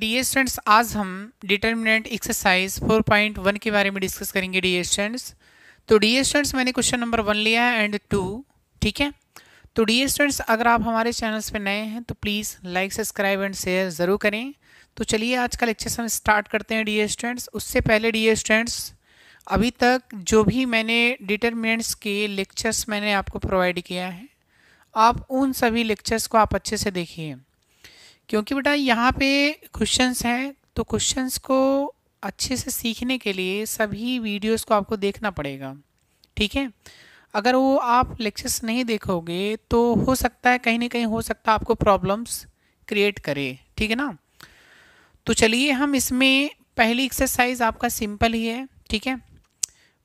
D students आज हम determinant exercise 4.1 के बारे में डिस्कस करेंगे डी स्टूडेंट्स तो डी स्टूडेंट्स मैंने क्वेश्चन नंबर वन लिया है एंड टू ठीक है तो डी स्टूडेंट्स अगर आप हमारे चैनल्स पे नए हैं तो please like subscribe and share ज़रूर करें तो चलिए आज का लेक्चर हम स्टार्ट करते हैं डी स्टूडेंट्स उससे पहले डी स्टूडेंट्स अभी तक जो भी मैंने डिटर्मिनेंट्स के लेक्चर्स मैंने आपको प्रोवाइड किया है आप उन सभी लेक्चर्स को आप अच्छे से देखिए क्योंकि बेटा यहाँ पे क्वेश्चंस हैं तो क्वेश्चंस को अच्छे से सीखने के लिए सभी वीडियोस को आपको देखना पड़ेगा ठीक है अगर वो आप लेक्चर्स नहीं देखोगे तो हो सकता है कहीं ना कहीं हो सकता है आपको प्रॉब्लम्स क्रिएट करे ठीक है ना तो चलिए हम इसमें पहली एक्सरसाइज आपका सिंपल ही है ठीक है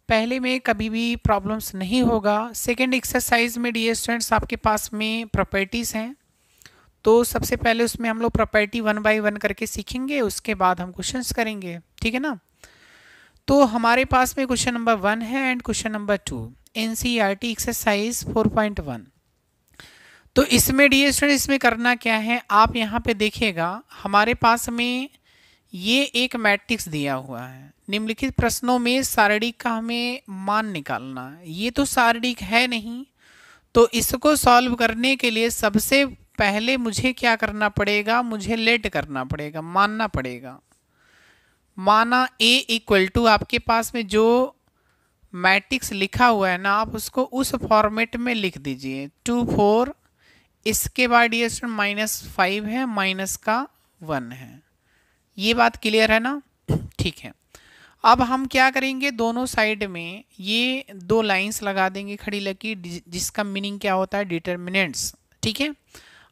पहले में कभी भी प्रॉब्लम्स नहीं होगा सेकेंड एक्सरसाइज में डी स्टूडेंट्स आपके पास में प्रॉपर्टीज़ हैं तो सबसे पहले उसमें हम लोग प्रॉपर्टी वन बाई वन करके सीखेंगे उसके बाद हम क्वेश्चंस करेंगे ठीक है ना तो हमारे पास में क्वेश्चन नंबर वन है and question number two N C R T exercise four point one तो इसमें डी स्टूडेंट इसमें करना क्या है आप यहाँ पे देखिएगा हमारे पास में ये एक मैट्रिक्स दिया हुआ है निम्नलिखित प्रश्नों में सारणिक का हमें मान निकालना ये तो सारणिक है नहीं तो इसको सॉल्व करने के लिए सबसे पहले मुझे क्या करना पड़ेगा मुझे लेट करना पड़ेगा मानना पड़ेगा माना ए इक्वल टू आपके पास में जो मैट्रिक्स लिखा हुआ है ना आप उसको उस फॉर्मेट में लिख दीजिए टू फोर इसके बाद ये माइनस फाइव है माइनस का वन है ये बात क्लियर है ना ठीक है अब हम क्या करेंगे दोनों साइड में ये दो लाइंस लगा देंगे खड़ी लकी जिसका मीनिंग क्या होता है डिटर्मिनेंट्स ठीक है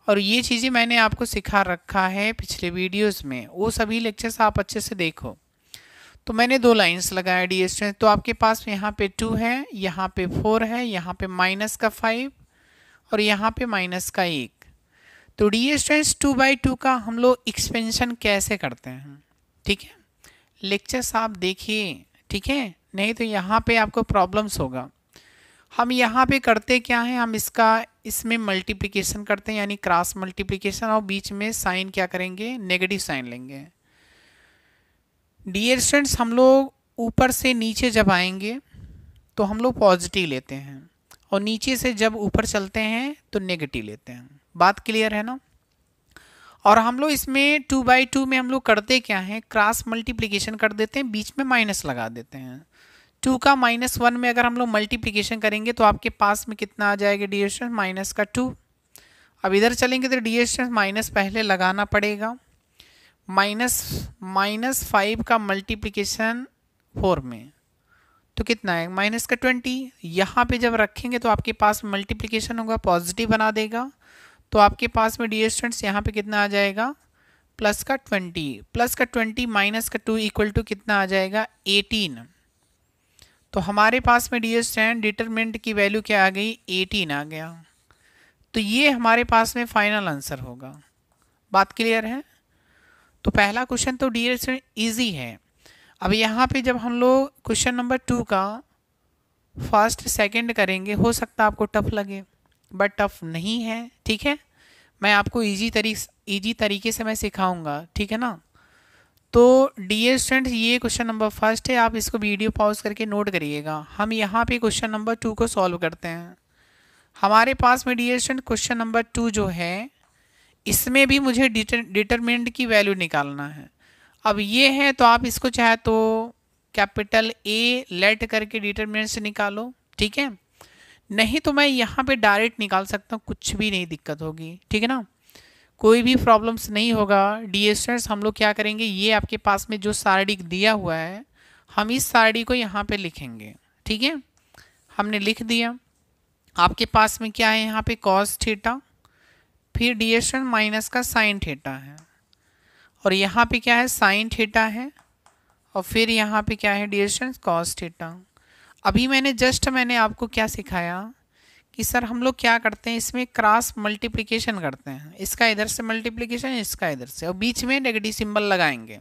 और ये चीज़ें मैंने आपको सिखा रखा है पिछले वीडियोस में वो सभी लेक्चर्स आप अच्छे से देखो तो मैंने दो लाइंस लगाया डी एस तो आपके पास यहाँ पे टू है यहाँ पे फोर है यहाँ पे माइनस का फाइव और यहाँ पे माइनस का एक तो D S two by two का हम लोग एक्सपेंशन कैसे करते हैं ठीक है लेक्चर्स आप देखिए ठीक है नहीं तो यहाँ पर आपको प्रॉब्लम्स होगा हम यहाँ पे करते क्या हैं हम इसका इसमें मल्टीप्लिकेशन करते हैं यानी क्रॉस मल्टीप्लिकेशन और बीच में साइन क्या करेंगे नेगेटिव साइन लेंगे डियर स्टूडेंट्स हम लोग ऊपर से नीचे जब आएंगे तो हम लोग पॉजिटिव लेते हैं और नीचे से जब ऊपर चलते हैं तो नेगेटिव लेते हैं बात क्लियर है ना और हम लोग इसमें टू बाई टू में हम लोग करते क्या हैं क्रॉस मल्टीप्लिकेशन कर देते हैं बीच में माइनस लगा देते हैं टू का माइनस वन में अगर हम लोग मल्टीप्लीकेशन करेंगे तो आपके पास में कितना आ जाएगा डी एस माइनस का टू अब इधर चलेंगे तो डी एस माइनस पहले लगाना पड़ेगा माइनस माइनस फाइव का मल्टीप्लीकेशन फोर में तो कितना है माइनस का ट्वेंटी यहाँ पे जब रखेंगे तो आपके पास मल्टीप्लीकेशन होगा पॉजिटिव बना देगा तो आपके पास में डी एस यहाँ पर कितना आ जाएगा प्लस का ट्वेंटी प्लस का ट्वेंटी माइनस का टू इक्वल टू कितना आ जाएगा एटीन तो हमारे पास में डी स्टैंड डिटरमिनेंट की वैल्यू क्या आ गई एटीन आ गया तो ये हमारे पास में फाइनल आंसर होगा बात क्लियर है तो पहला क्वेश्चन तो डी एस ईजी है अब यहाँ पे जब हम लोग क्वेश्चन नंबर टू का फर्स्ट सेकंड करेंगे हो सकता आपको टफ लगे बट टफ नहीं है ठीक है मैं आपको ईजी तरी ईजी तरीके से मैं सिखाऊंगा ठीक है ना तो डी स्टूडेंट्स ये क्वेश्चन नंबर फर्स्ट है आप इसको वीडियो पॉज करके नोट करिएगा हम यहाँ पे क्वेश्चन नंबर टू को सॉल्व करते हैं हमारे पास में dear student question number two जो है इसमें भी मुझे डिटरमिनेंट की वैल्यू निकालना है अब ये है तो आप इसको चाहे तो कैपिटल ए लेट करके डिटरमिनेंट से निकालो ठीक है नहीं तो मैं यहाँ पे डायरेक्ट निकाल सकता हूँ कुछ भी नहीं दिक्कत होगी ठीक है ना कोई भी प्रॉब्लम्स नहीं होगा डी हम लोग क्या करेंगे ये आपके पास में जो सारडिक दिया हुआ है हम इस सारडी को यहाँ पे लिखेंगे ठीक है हमने लिख दिया आपके पास में क्या है यहाँ पे कॉस थीटा फिर डी माइनस का साइन थीटा है और यहाँ पे क्या है साइन थीटा है और फिर यहाँ पे क्या है डी कॉस थीटा अभी मैंने जस्ट मैंने आपको क्या सिखाया कि सर हम लोग क्या करते हैं इसमें क्रॉस मल्टीप्लिकेशन करते हैं इसका इधर से मल्टीप्लिकेशन इसका इधर से और बीच में नेगेटिव सिंबल लगाएंगे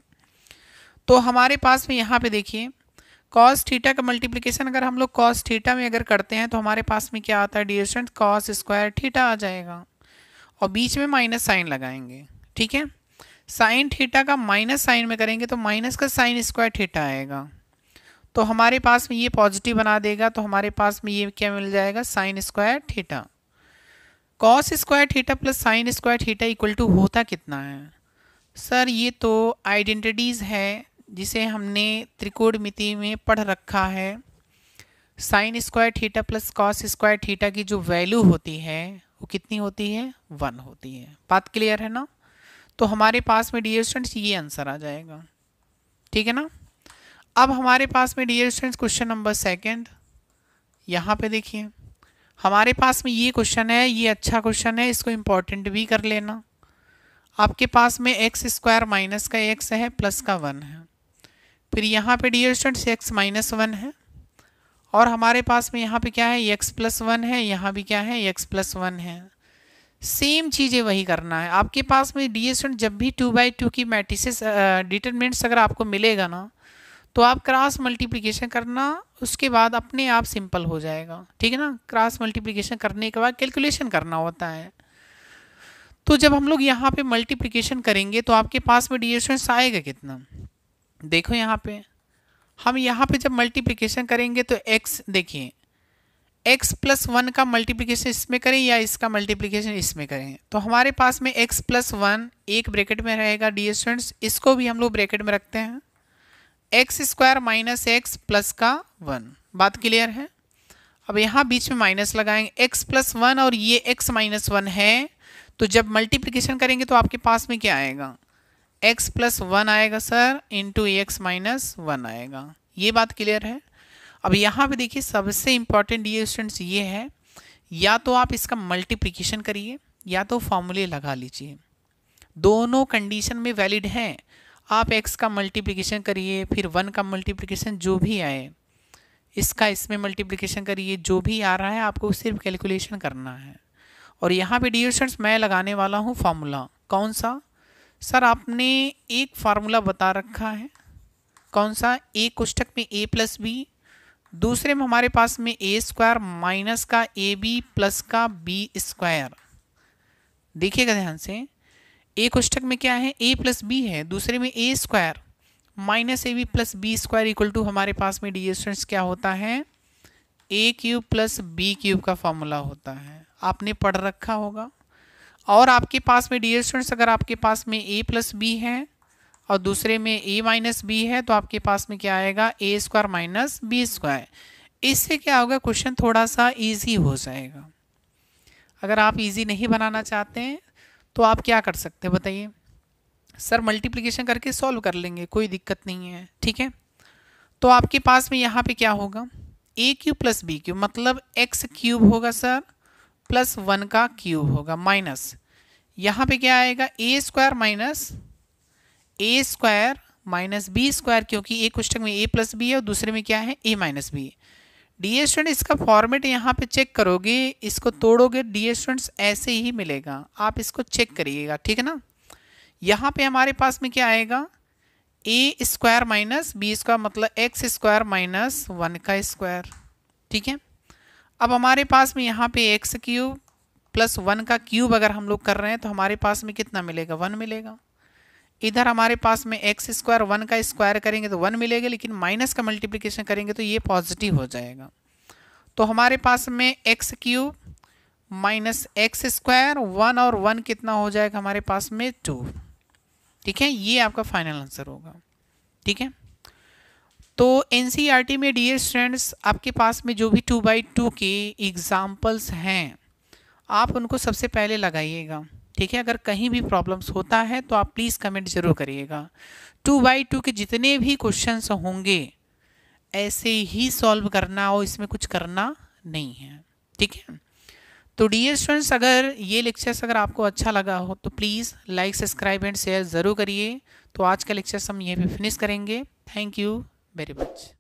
तो हमारे पास में यहाँ पे देखिए कॉस थीटा का मल्टीप्लिकेशन अगर हम लोग कॉस थीटा में अगर करते हैं तो हमारे पास में क्या आता है डिस्टेंट कॉस स्क्वायर थीटा आ जाएगा और बीच में माइनस साइन लगाएंगे ठीक है साइन थीटा का माइनस साइन में करेंगे तो माइनस का साइन स्क्वायर थीटा आएगा तो हमारे पास में ये पॉजिटिव बना देगा तो हमारे पास में ये क्या मिल जाएगा sine square theta cos square theta plus sine square theta equal to होता कितना है सर ये तो आइडेंटिटीज़ है जिसे हमने त्रिकोणमिति में पढ़ रखा है sine square theta plus cos square theta की जो वैल्यू होती है वो कितनी होती है वन होती है बात क्लियर है ना तो हमारे पास में डी स्टूडेंट्स ये आंसर आ जाएगा ठीक है ना अब हमारे पास में dear students question number second यहाँ पे देखिए हमारे पास में ये क्वेश्चन है ये अच्छा क्वेश्चन है इसको इम्पोर्टेंट भी कर लेना आपके पास में एक्स स्क्वायर माइनस का एक्स है प्लस का वन है फिर यहाँ पे dear students X minus one है और हमारे पास में यहाँ पे क्या है एक्स प्लस वन है यहाँ भी क्या है एक्स प्लस वन है सेम चीज़ें वही करना है आपके पास में डियर स्टूडेंट जब भी टू बाई टू की मैट्रिसेस डिटर्मेंट्स अगर आपको मिलेगा ना तो आप क्रॉस मल्टीप्लिकेशन करना उसके बाद अपने आप सिंपल हो जाएगा ठीक है ना क्रॉस मल्टीप्लिकेशन करने के बाद कैलकुलेशन करना होता है तो जब हम लोग यहाँ पे मल्टीप्लिकेशन करेंगे तो आपके पास में डी आएगा कितना देखो यहाँ पे हम यहाँ पे जब मल्टीप्लिकेशन करेंगे तो एक्स देखिए एक्स प्लस वन का मल्टीप्लिकेशन इसमें करें या इसका मल्टीप्लिकेशन इसमें करें तो हमारे पास में एक्स प्लस वन एक ब्रैकेट में रहेगा डी स्टूडेंट्स इसको भी हम लोग ब्रैकेट में रखते हैं X square minus X plus का वन बात क्लियर है अब यहाँ बीच में माइनस लगाएंगे एक्स प्लस वन और ये एक्स माइनस वन है तो जब मल्टीप्लिकेशन करेंगे तो आपके पास में क्या आएगा एक्स प्लस वन आएगा sir into X minus one आएगा ये बात क्लियर है अब यहाँ पे देखिए सबसे इम्पॉर्टेंट ये स्टूडेंट्स ये है या तो आप इसका मल्टीप्लिकेशन करिए या तो फॉर्मूले लगा लीजिए दोनों कंडीशन में वैलिड हैं आप एक्स का मल्टीप्लिकेशन करिए फिर वन का मल्टीप्लिकेशन जो भी आए इसका इसमें मल्टीप्लिकेशन करिए जो भी आ रहा है आपको सिर्फ कैलकुलेशन करना है और यहाँ पे डियर मैं लगाने वाला हूँ फार्मूला कौन सा सर आपने एक फार्मूला बता रखा है कौन सा एक कोष्टक में ए प्लस बी दूसरे में हमारे पास में ए स्क्वायर माइनस का ए बी प्लस का बी स्क्वायर देखिएगा ध्यान से ए कोष्टक में क्या है ए प्लस बी है दूसरे में A square minus A B plus B square equal to हमारे पास में डी स्टूडेंट्स क्या होता है A cube plus B cube का फॉर्मूला होता है आपने पढ़ रखा होगा और आपके पास में डी स्टूडेंट्स अगर आपके पास में ए प्लस बी है और दूसरे में ए माइनस बी है तो आपके पास में क्या आएगा A square minus B square इससे क्या होगा क्वेश्चन थोड़ा सा ईजी हो जाएगा अगर आप ईजी नहीं बनाना चाहते हैं तो आप क्या कर सकते हैं बताइए सर मल्टीप्लिकेशन करके सॉल्व कर लेंगे कोई दिक्कत नहीं है ठीक है तो आपके पास में यहाँ पे क्या होगा A cube plus B cube मतलब एक्स क्यूब होगा सर प्लस वन का क्यूब होगा माइनस यहाँ पे क्या आएगा A square minus A square minus B square क्योंकि एक क्वेश्चन में ए प्लस बी है और दूसरे में क्या है A minus B dear student इसका फॉर्मेट यहाँ पे चेक करोगे इसको तोड़ोगे डी स्टूडेंट्स ऐसे ही मिलेगा आप इसको चेक करिएगा ठीक है ना यहाँ पे हमारे पास में क्या आएगा A square minus B square मतलब एक्स स्क्वायर माइनस वन का स्क्वायर ठीक है अब हमारे पास में यहाँ पे एक्स क्यूब प्लस वन का क्यूब अगर हम लोग कर रहे हैं तो हमारे पास में कितना मिलेगा वन मिलेगा इधर हमारे पास में एक्स स्क्वायर वन का स्क्वायर करेंगे तो वन मिलेगा लेकिन माइनस का मल्टीप्लिकेशन करेंगे तो ये पॉजिटिव हो जाएगा तो हमारे पास में X cube minus X square one और वन कितना हो जाएगा हमारे पास में टू ठीक है ये आपका फाइनल आंसर होगा ठीक है तो एन e में डियर स्टूडेंट्स आपके पास में जो भी टू बाई टू के एग्ज़ाम्पल्स हैं आप उनको सबसे पहले लगाइएगा ठीक है अगर कहीं भी प्रॉब्लम्स होता है तो आप प्लीज़ कमेंट ज़रूर करिएगा टू बाई टू के जितने भी क्वेश्चंस होंगे ऐसे ही सॉल्व करना और इसमें कुछ करना नहीं है ठीक है तो डियर स्टूडेंट्स अगर ये लेक्चर्स अगर आपको अच्छा लगा हो तो please like subscribe and share ज़रूर करिए तो आज का लेक्चर्स हम यहीं पे फिनिश करेंगे थैंक यू वेरी मच